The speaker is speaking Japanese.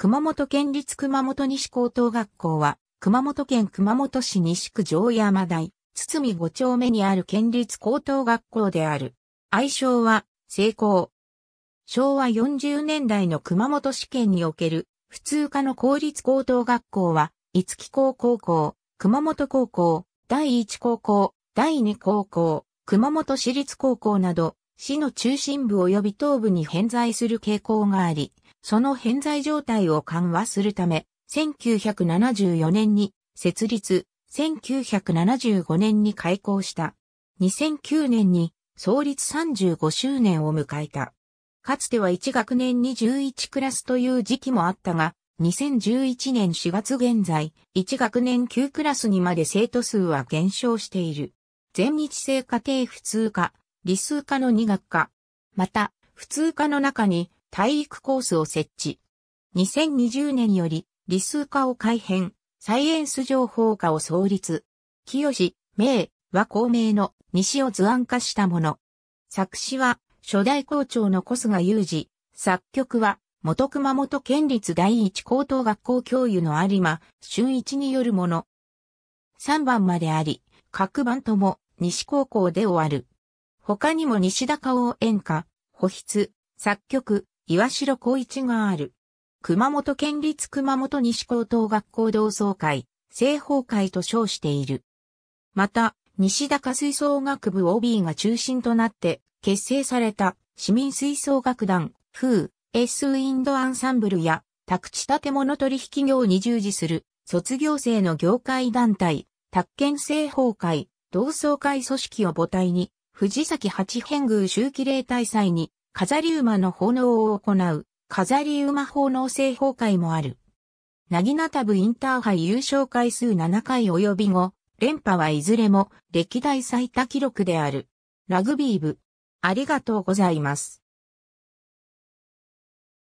熊本県立熊本西高等学校は、熊本県熊本市西区城山台、堤五丁目にある県立高等学校である。愛称は、成功。昭和40年代の熊本試験における、普通科の公立高等学校は、五木高高校、熊本高校、第一高校、第二高校、熊本市立高校など、市の中心部及び東部に偏在する傾向があり、その偏在状態を緩和するため、1974年に設立、1975年に開校した。2009年に創立35周年を迎えた。かつては1学年に11クラスという時期もあったが、2011年4月現在、1学年9クラスにまで生徒数は減少している。全日制家庭普通科、理数科の2学科。また、普通科の中に体育コースを設置。2020年より理数科を改編、サイエンス情報科を創立。清、明和公明の西を図案化したもの。作詞は初代校長の小菅雄二、作曲は元熊本県立第一高等学校教諭の有馬、俊一によるもの。3番まであり、各番とも西高校で終わる。他にも西高応演歌、保筆、作曲、岩城光一がある。熊本県立熊本西高等学校同窓会、正方会と称している。また、西高吹奏楽部 OB が中心となって結成された市民吹奏楽団、風、エスウィンドアンサンブルや宅地建物取引業に従事する卒業生の業界団体、宅建正方会、同窓会組織を母体に、藤崎八変宮周期例大祭に飾り馬の奉納を行う、飾り馬奉納製法会もある。なぎなたぶインターハイ優勝回数7回及び後、連覇はいずれも歴代最多記録である。ラグビー部。ありがとうございます。